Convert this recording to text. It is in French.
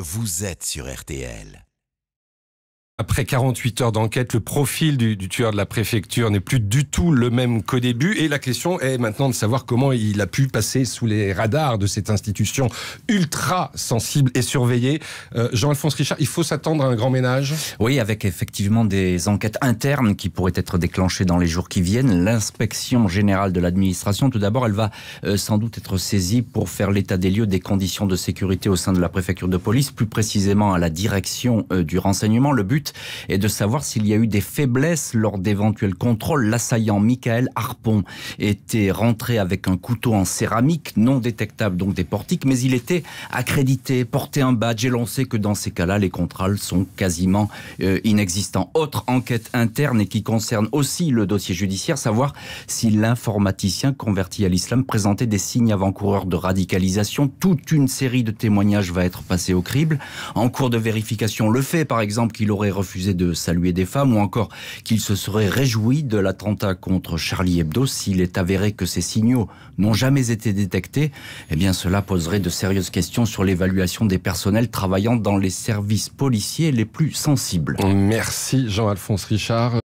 Vous êtes sur RTL. Après 48 heures d'enquête, le profil du, tueur de la préfecture n'est plus du tout le même qu'au début. Et la question est maintenant de savoir comment il a pu passer sous les radars de cette institution ultra sensible et surveillée. Euh, Jean-Alphonse Richard, il faut s'attendre à un grand ménage Oui, avec effectivement des enquêtes internes qui pourraient être déclenchées dans les jours qui viennent. L'inspection générale de l'administration, tout d'abord, elle va euh, sans doute être saisie pour faire l'état des lieux des conditions de sécurité au sein de la préfecture de police, plus précisément à la direction euh, du renseignement. Le but et de savoir s'il y a eu des faiblesses lors d'éventuels contrôles. L'assaillant Michael Harpon était rentré avec un couteau en céramique non détectable, donc des portiques, mais il était accrédité, portait un badge et l'on sait que dans ces cas-là, les contrôles sont quasiment euh, inexistants. Autre enquête interne et qui concerne aussi le dossier judiciaire, savoir si l'informaticien converti à l'islam présentait des signes avant-coureurs de radicalisation. Toute une série de témoignages va être passée au crible. En cours de vérification, le fait par exemple qu'il aurait refusé de saluer des femmes, ou encore qu'il se serait réjoui de l'attentat contre Charlie Hebdo s'il est avéré que ces signaux n'ont jamais été détectés, eh bien cela poserait de sérieuses questions sur l'évaluation des personnels travaillant dans les services policiers les plus sensibles. Merci Jean-Alphonse Richard.